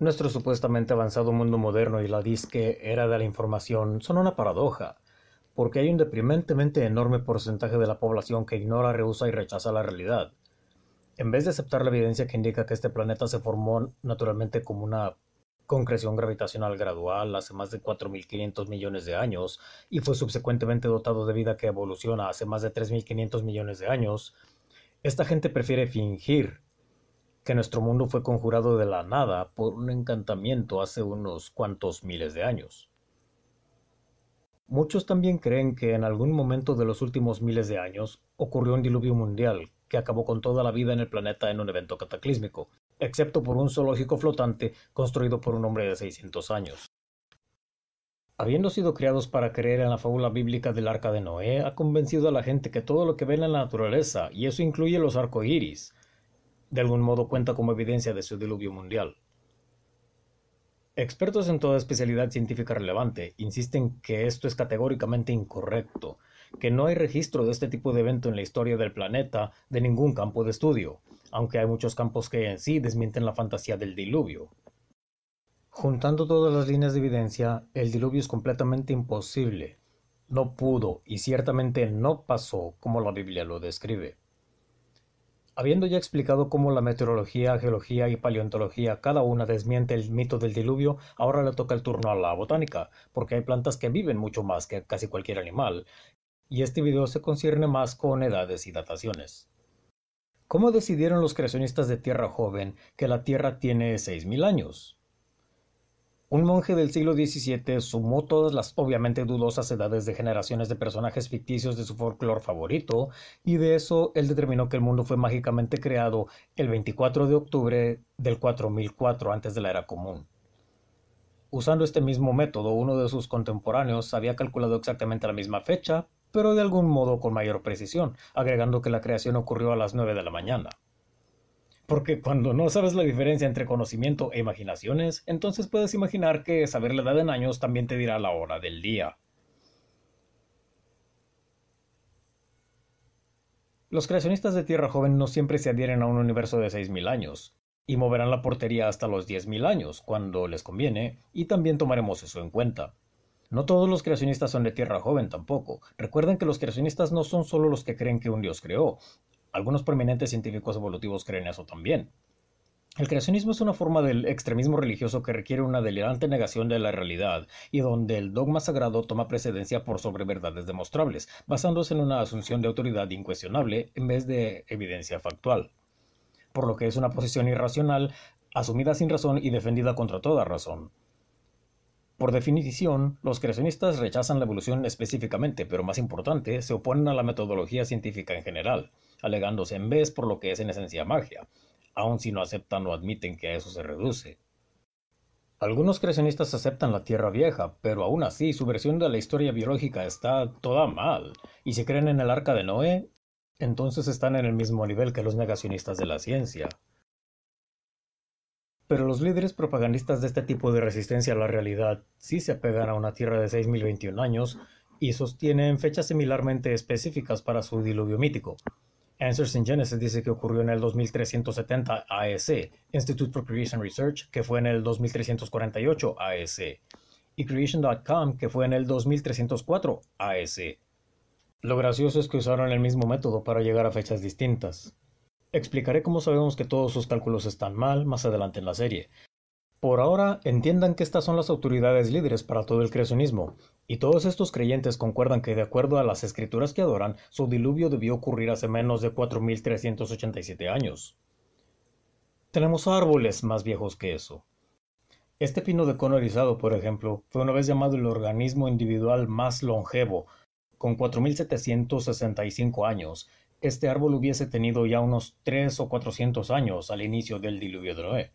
Nuestro supuestamente avanzado mundo moderno y la disque era de la información son una paradoja, porque hay un deprimentemente enorme porcentaje de la población que ignora, rehúsa y rechaza la realidad. En vez de aceptar la evidencia que indica que este planeta se formó naturalmente como una concreción gravitacional gradual hace más de 4.500 millones de años y fue subsecuentemente dotado de vida que evoluciona hace más de 3.500 millones de años, esta gente prefiere fingir que nuestro mundo fue conjurado de la nada por un encantamiento hace unos cuantos miles de años. Muchos también creen que en algún momento de los últimos miles de años ocurrió un diluvio mundial que acabó con toda la vida en el planeta en un evento cataclísmico, excepto por un zoológico flotante construido por un hombre de 600 años. Habiendo sido criados para creer en la fábula bíblica del arca de Noé, ha convencido a la gente que todo lo que ven en la naturaleza, y eso incluye los arcoíris, de algún modo cuenta como evidencia de su diluvio mundial. Expertos en toda especialidad científica relevante insisten que esto es categóricamente incorrecto, que no hay registro de este tipo de evento en la historia del planeta de ningún campo de estudio, aunque hay muchos campos que en sí desmienten la fantasía del diluvio. Juntando todas las líneas de evidencia, el diluvio es completamente imposible. No pudo y ciertamente no pasó como la Biblia lo describe. Habiendo ya explicado cómo la meteorología, geología y paleontología cada una desmiente el mito del diluvio, ahora le toca el turno a la botánica, porque hay plantas que viven mucho más que casi cualquier animal, y este video se concierne más con edades y dataciones. ¿Cómo decidieron los creacionistas de Tierra Joven que la Tierra tiene 6.000 años? Un monje del siglo XVII sumó todas las obviamente dudosas edades de generaciones de personajes ficticios de su folclore favorito, y de eso él determinó que el mundo fue mágicamente creado el 24 de octubre del 4004 antes de la era común. Usando este mismo método, uno de sus contemporáneos había calculado exactamente la misma fecha, pero de algún modo con mayor precisión, agregando que la creación ocurrió a las 9 de la mañana. Porque cuando no sabes la diferencia entre conocimiento e imaginaciones, entonces puedes imaginar que saber la edad en años también te dirá la hora del día. Los creacionistas de Tierra Joven no siempre se adhieren a un universo de 6.000 años, y moverán la portería hasta los 10.000 años, cuando les conviene, y también tomaremos eso en cuenta. No todos los creacionistas son de Tierra Joven tampoco. Recuerden que los creacionistas no son solo los que creen que un dios creó, algunos prominentes científicos evolutivos creen eso también. El creacionismo es una forma del extremismo religioso que requiere una delirante negación de la realidad y donde el dogma sagrado toma precedencia por sobre verdades demostrables, basándose en una asunción de autoridad incuestionable en vez de evidencia factual. Por lo que es una posición irracional, asumida sin razón y defendida contra toda razón. Por definición, los creacionistas rechazan la evolución específicamente, pero más importante, se oponen a la metodología científica en general alegándose en vez por lo que es en esencia magia, aun si no aceptan o admiten que a eso se reduce. Algunos creacionistas aceptan la Tierra Vieja, pero aún así su versión de la historia biológica está toda mal, y si creen en el Arca de Noé, entonces están en el mismo nivel que los negacionistas de la ciencia. Pero los líderes propagandistas de este tipo de resistencia a la realidad sí se apegan a una Tierra de 6.021 años y sostienen fechas similarmente específicas para su diluvio mítico, Answers in Genesis dice que ocurrió en el 2370 AEC, Institute for Creation Research, que fue en el 2348 AEC, y e Creation.com, que fue en el 2304 AEC. Lo gracioso es que usaron el mismo método para llegar a fechas distintas. Explicaré cómo sabemos que todos sus cálculos están mal más adelante en la serie. Por ahora, entiendan que estas son las autoridades líderes para todo el creacionismo, y todos estos creyentes concuerdan que, de acuerdo a las escrituras que adoran, su diluvio debió ocurrir hace menos de 4.387 años. Tenemos árboles más viejos que eso. Este pino de cono erizado, por ejemplo, fue una vez llamado el organismo individual más longevo, con 4.765 años. Este árbol hubiese tenido ya unos 3 o 400 años al inicio del diluvio de Noé.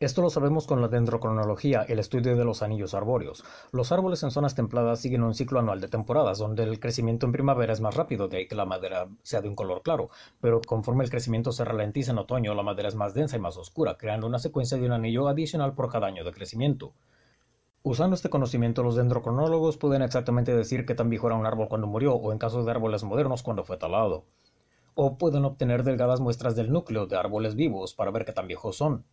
Esto lo sabemos con la dendrocronología, el estudio de los anillos arbóreos. Los árboles en zonas templadas siguen un ciclo anual de temporadas, donde el crecimiento en primavera es más rápido, de ahí que la madera sea de un color claro, pero conforme el crecimiento se ralentiza en otoño, la madera es más densa y más oscura, creando una secuencia de un anillo adicional por cada año de crecimiento. Usando este conocimiento, los dendrocronólogos pueden exactamente decir qué tan viejo era un árbol cuando murió, o en caso de árboles modernos, cuando fue talado. O pueden obtener delgadas muestras del núcleo de árboles vivos para ver qué tan viejos son.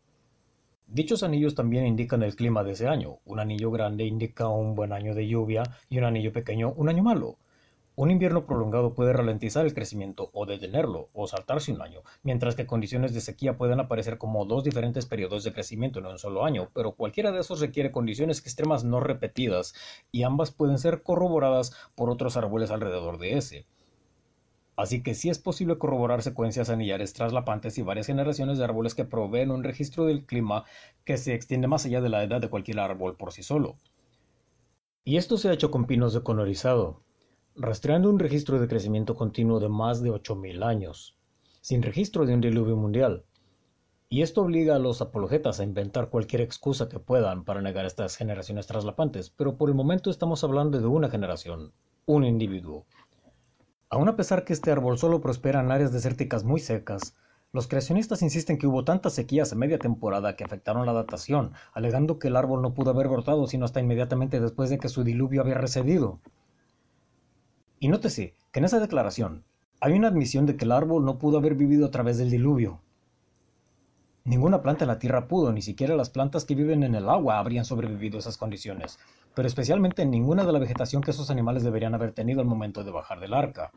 Dichos anillos también indican el clima de ese año. Un anillo grande indica un buen año de lluvia y un anillo pequeño un año malo. Un invierno prolongado puede ralentizar el crecimiento o detenerlo o saltarse un año, mientras que condiciones de sequía pueden aparecer como dos diferentes periodos de crecimiento en un solo año, pero cualquiera de esos requiere condiciones extremas no repetidas y ambas pueden ser corroboradas por otros árboles alrededor de ese. Así que sí es posible corroborar secuencias anillares traslapantes y varias generaciones de árboles que proveen un registro del clima que se extiende más allá de la edad de cualquier árbol por sí solo. Y esto se ha hecho con pinos de conorizado, rastreando un registro de crecimiento continuo de más de 8.000 años, sin registro de un diluvio mundial. Y esto obliga a los apologetas a inventar cualquier excusa que puedan para negar estas generaciones traslapantes, pero por el momento estamos hablando de una generación, un individuo, Aun a pesar que este árbol solo prospera en áreas desérticas muy secas, los creacionistas insisten que hubo tantas sequías a media temporada que afectaron la datación, alegando que el árbol no pudo haber brotado sino hasta inmediatamente después de que su diluvio había recedido. Y nótese que en esa declaración hay una admisión de que el árbol no pudo haber vivido a través del diluvio. Ninguna planta en la tierra pudo, ni siquiera las plantas que viven en el agua habrían sobrevivido a esas condiciones pero especialmente ninguna de la vegetación que esos animales deberían haber tenido al momento de bajar del arca.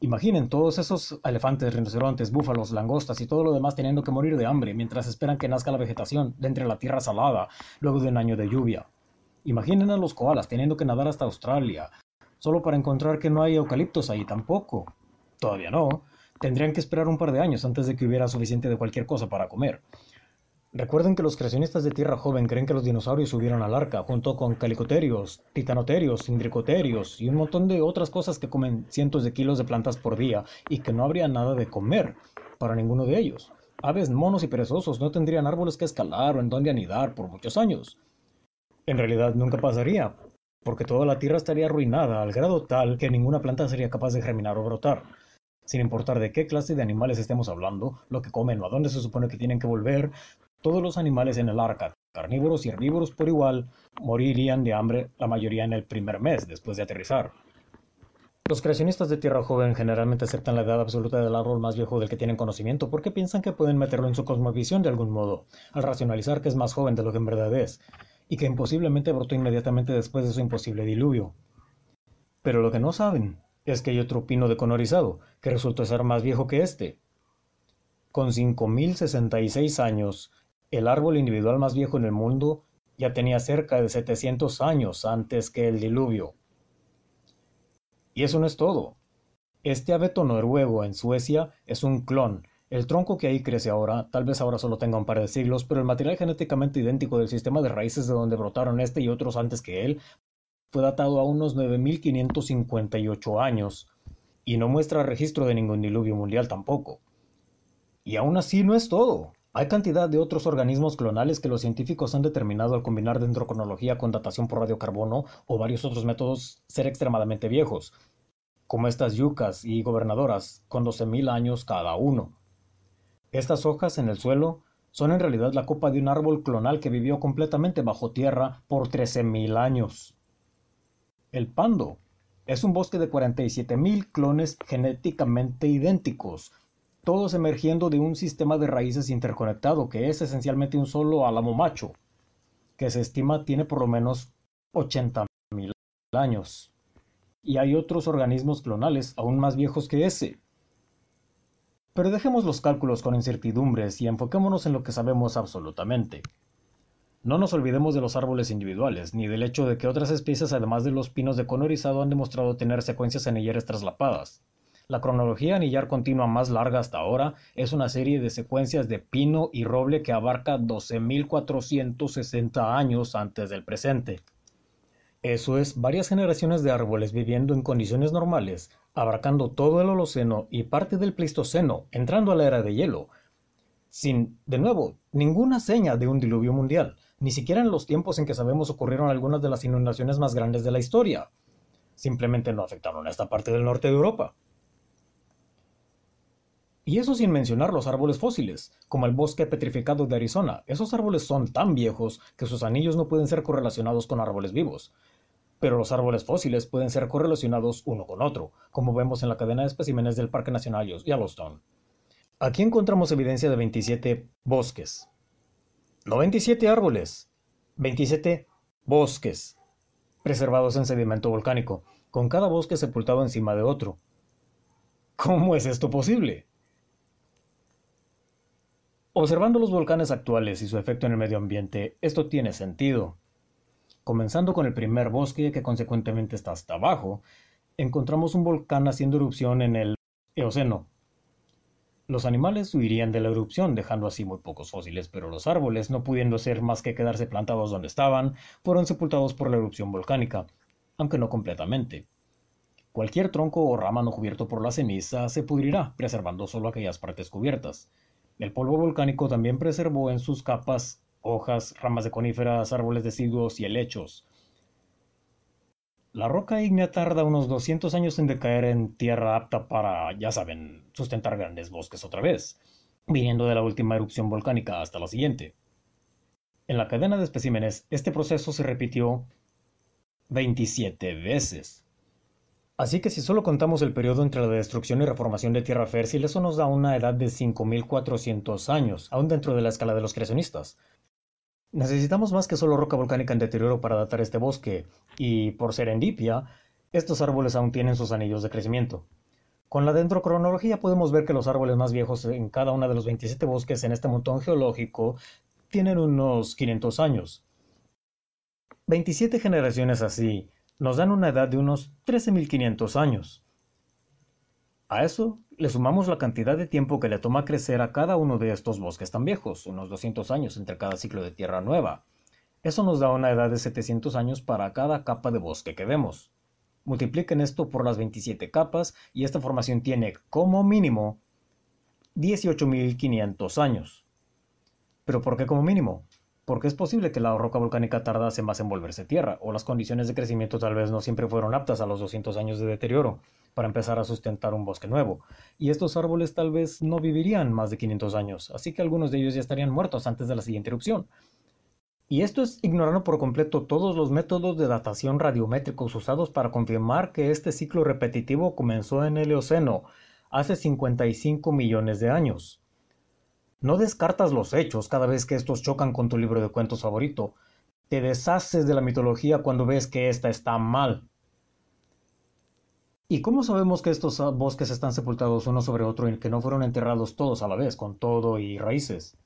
Imaginen todos esos elefantes, rinocerontes, búfalos, langostas y todo lo demás teniendo que morir de hambre mientras esperan que nazca la vegetación de entre la tierra salada luego de un año de lluvia. Imaginen a los koalas teniendo que nadar hasta Australia, solo para encontrar que no hay eucaliptos ahí tampoco. Todavía no. Tendrían que esperar un par de años antes de que hubiera suficiente de cualquier cosa para comer. Recuerden que los creacionistas de Tierra Joven creen que los dinosaurios subieron al arca junto con calicoterios, titanoterios, cindricoterios y un montón de otras cosas que comen cientos de kilos de plantas por día y que no habría nada de comer para ninguno de ellos. Aves, monos y perezosos no tendrían árboles que escalar o en donde anidar por muchos años. En realidad nunca pasaría, porque toda la tierra estaría arruinada al grado tal que ninguna planta sería capaz de germinar o brotar. Sin importar de qué clase de animales estemos hablando, lo que comen o a dónde se supone que tienen que volver, todos los animales en el arca, carnívoros y herbívoros por igual, morirían de hambre la mayoría en el primer mes después de aterrizar. Los creacionistas de Tierra Joven generalmente aceptan la edad absoluta del árbol más viejo del que tienen conocimiento porque piensan que pueden meterlo en su cosmovisión de algún modo, al racionalizar que es más joven de lo que en verdad es, y que imposiblemente brotó inmediatamente después de su imposible diluvio. Pero lo que no saben es que hay otro pino deconorizado, que resultó ser más viejo que este. Con 5.066 años, el árbol individual más viejo en el mundo ya tenía cerca de 700 años antes que el diluvio. Y eso no es todo. Este abeto noruego en Suecia es un clon. El tronco que ahí crece ahora, tal vez ahora solo tenga un par de siglos, pero el material genéticamente idéntico del sistema de raíces de donde brotaron este y otros antes que él fue datado a unos 9.558 años y no muestra registro de ningún diluvio mundial tampoco. Y aún así no es todo. Hay cantidad de otros organismos clonales que los científicos han determinado al combinar dendrocronología con datación por radiocarbono o varios otros métodos ser extremadamente viejos, como estas yucas y gobernadoras, con 12.000 años cada uno. Estas hojas en el suelo son en realidad la copa de un árbol clonal que vivió completamente bajo tierra por 13.000 años. El pando es un bosque de 47.000 clones genéticamente idénticos, todos emergiendo de un sistema de raíces interconectado, que es esencialmente un solo álamo macho, que se estima tiene por lo menos 80.000 años. Y hay otros organismos clonales aún más viejos que ese. Pero dejemos los cálculos con incertidumbres y enfoquémonos en lo que sabemos absolutamente. No nos olvidemos de los árboles individuales, ni del hecho de que otras especies, además de los pinos de colorizado han demostrado tener secuencias en traslapadas. La cronología anillar continua más larga hasta ahora es una serie de secuencias de pino y roble que abarca 12.460 años antes del presente. Eso es varias generaciones de árboles viviendo en condiciones normales, abarcando todo el Holoceno y parte del Pleistoceno, entrando a la era de hielo, sin, de nuevo, ninguna seña de un diluvio mundial, ni siquiera en los tiempos en que sabemos ocurrieron algunas de las inundaciones más grandes de la historia. Simplemente no afectaron a esta parte del norte de Europa. Y eso sin mencionar los árboles fósiles, como el bosque petrificado de Arizona. Esos árboles son tan viejos que sus anillos no pueden ser correlacionados con árboles vivos. Pero los árboles fósiles pueden ser correlacionados uno con otro, como vemos en la cadena de especímenes del Parque Nacional Yellowstone. Aquí encontramos evidencia de 27 bosques. No árboles, 27 bosques, preservados en sedimento volcánico, con cada bosque sepultado encima de otro. ¿Cómo es esto posible? Observando los volcanes actuales y su efecto en el medio ambiente, esto tiene sentido. Comenzando con el primer bosque, que consecuentemente está hasta abajo, encontramos un volcán haciendo erupción en el Eoceno. Los animales huirían de la erupción, dejando así muy pocos fósiles, pero los árboles, no pudiendo hacer más que quedarse plantados donde estaban, fueron sepultados por la erupción volcánica, aunque no completamente. Cualquier tronco o rama no cubierto por la ceniza se pudrirá, preservando solo aquellas partes cubiertas. El polvo volcánico también preservó en sus capas hojas, ramas de coníferas, árboles deciduos y helechos. La roca ígnea tarda unos 200 años en decaer en tierra apta para, ya saben, sustentar grandes bosques otra vez, viniendo de la última erupción volcánica hasta la siguiente. En la cadena de especímenes, este proceso se repitió 27 veces. Así que si solo contamos el periodo entre la destrucción y reformación de tierra fértil, eso nos da una edad de 5.400 años, aún dentro de la escala de los creacionistas. Necesitamos más que solo roca volcánica en deterioro para datar este bosque, y por ser endipia, estos árboles aún tienen sus anillos de crecimiento. Con la dendrocronología podemos ver que los árboles más viejos en cada uno de los 27 bosques en este montón geológico tienen unos 500 años. 27 generaciones así, nos dan una edad de unos 13.500 años. A eso le sumamos la cantidad de tiempo que le toma crecer a cada uno de estos bosques tan viejos, unos 200 años entre cada ciclo de tierra nueva. Eso nos da una edad de 700 años para cada capa de bosque que vemos. Multipliquen esto por las 27 capas y esta formación tiene como mínimo 18.500 años. ¿Pero por qué como mínimo? porque es posible que la roca volcánica tardase más en volverse tierra, o las condiciones de crecimiento tal vez no siempre fueron aptas a los 200 años de deterioro para empezar a sustentar un bosque nuevo, y estos árboles tal vez no vivirían más de 500 años, así que algunos de ellos ya estarían muertos antes de la siguiente erupción. Y esto es ignorando por completo todos los métodos de datación radiométricos usados para confirmar que este ciclo repetitivo comenzó en el Eoceno, hace 55 millones de años. No descartas los hechos cada vez que estos chocan con tu libro de cuentos favorito. Te deshaces de la mitología cuando ves que ésta está mal. ¿Y cómo sabemos que estos bosques están sepultados uno sobre otro y que no fueron enterrados todos a la vez, con todo y raíces?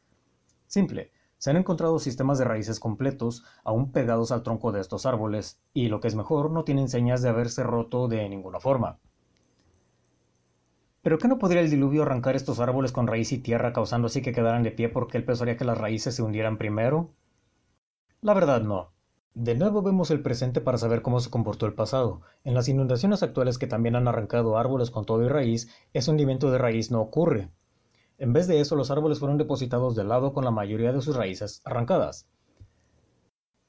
Simple, se han encontrado sistemas de raíces completos, aún pegados al tronco de estos árboles, y lo que es mejor, no tienen señas de haberse roto de ninguna forma. ¿Pero qué no podría el diluvio arrancar estos árboles con raíz y tierra, causando así que quedaran de pie porque él pensaría que las raíces se hundieran primero? La verdad no. De nuevo vemos el presente para saber cómo se comportó el pasado. En las inundaciones actuales que también han arrancado árboles con todo y raíz, ese hundimiento de raíz no ocurre. En vez de eso, los árboles fueron depositados de lado con la mayoría de sus raíces arrancadas.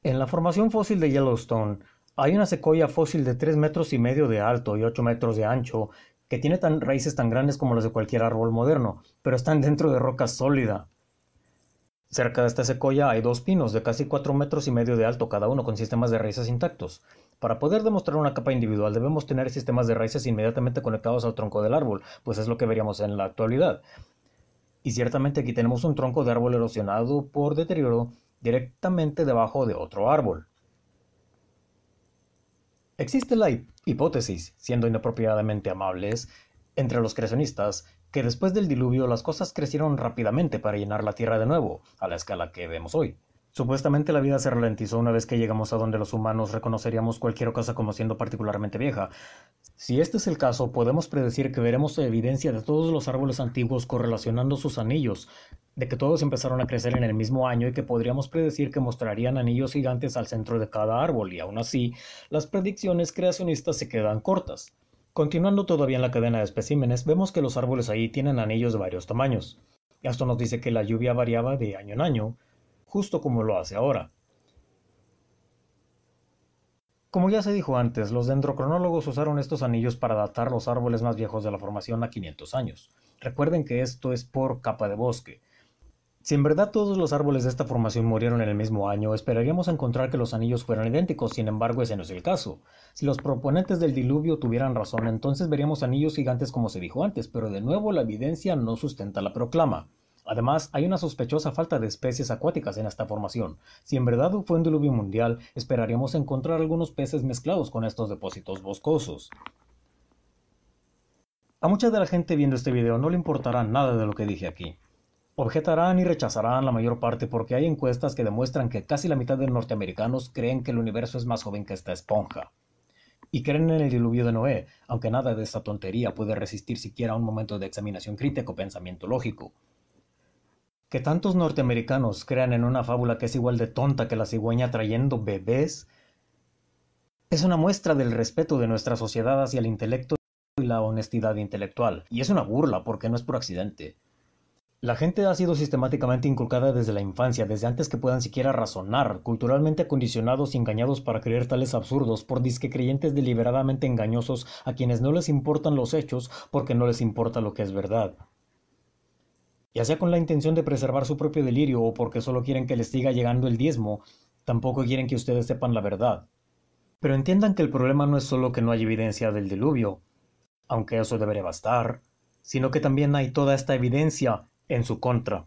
En la formación fósil de Yellowstone, hay una secoya fósil de 3 metros y medio de alto y 8 metros de ancho que tiene tan, raíces tan grandes como las de cualquier árbol moderno, pero están dentro de roca sólida. Cerca de esta secoya hay dos pinos de casi 4 metros y medio de alto cada uno con sistemas de raíces intactos. Para poder demostrar una capa individual debemos tener sistemas de raíces inmediatamente conectados al tronco del árbol, pues es lo que veríamos en la actualidad. Y ciertamente aquí tenemos un tronco de árbol erosionado por deterioro directamente debajo de otro árbol. Existe la hipótesis, siendo inapropiadamente amables, entre los creacionistas, que después del diluvio las cosas crecieron rápidamente para llenar la Tierra de nuevo, a la escala que vemos hoy. Supuestamente la vida se ralentizó una vez que llegamos a donde los humanos reconoceríamos cualquier cosa como siendo particularmente vieja. Si este es el caso, podemos predecir que veremos evidencia de todos los árboles antiguos correlacionando sus anillos, de que todos empezaron a crecer en el mismo año y que podríamos predecir que mostrarían anillos gigantes al centro de cada árbol, y aún así, las predicciones creacionistas se quedan cortas. Continuando todavía en la cadena de especímenes, vemos que los árboles ahí tienen anillos de varios tamaños. Esto nos dice que la lluvia variaba de año en año, justo como lo hace ahora. Como ya se dijo antes, los dendrocronólogos usaron estos anillos para datar los árboles más viejos de la formación a 500 años. Recuerden que esto es por capa de bosque. Si en verdad todos los árboles de esta formación murieron en el mismo año, esperaríamos encontrar que los anillos fueran idénticos, sin embargo ese no es el caso. Si los proponentes del diluvio tuvieran razón, entonces veríamos anillos gigantes como se dijo antes, pero de nuevo la evidencia no sustenta la proclama. Además, hay una sospechosa falta de especies acuáticas en esta formación. Si en verdad fue un diluvio mundial, esperaríamos encontrar algunos peces mezclados con estos depósitos boscosos. A mucha de la gente viendo este video no le importará nada de lo que dije aquí. Objetarán y rechazarán la mayor parte porque hay encuestas que demuestran que casi la mitad de norteamericanos creen que el universo es más joven que esta esponja. Y creen en el diluvio de Noé, aunque nada de esta tontería puede resistir siquiera un momento de examinación crítico pensamiento lógico que tantos norteamericanos crean en una fábula que es igual de tonta que la cigüeña trayendo bebés, es una muestra del respeto de nuestra sociedad hacia el intelecto y la honestidad intelectual. Y es una burla porque no es por accidente. La gente ha sido sistemáticamente inculcada desde la infancia, desde antes que puedan siquiera razonar, culturalmente acondicionados y engañados para creer tales absurdos por disque creyentes deliberadamente engañosos a quienes no les importan los hechos porque no les importa lo que es verdad ya sea con la intención de preservar su propio delirio o porque solo quieren que les siga llegando el diezmo, tampoco quieren que ustedes sepan la verdad. Pero entiendan que el problema no es solo que no hay evidencia del diluvio, aunque eso debería bastar, sino que también hay toda esta evidencia en su contra.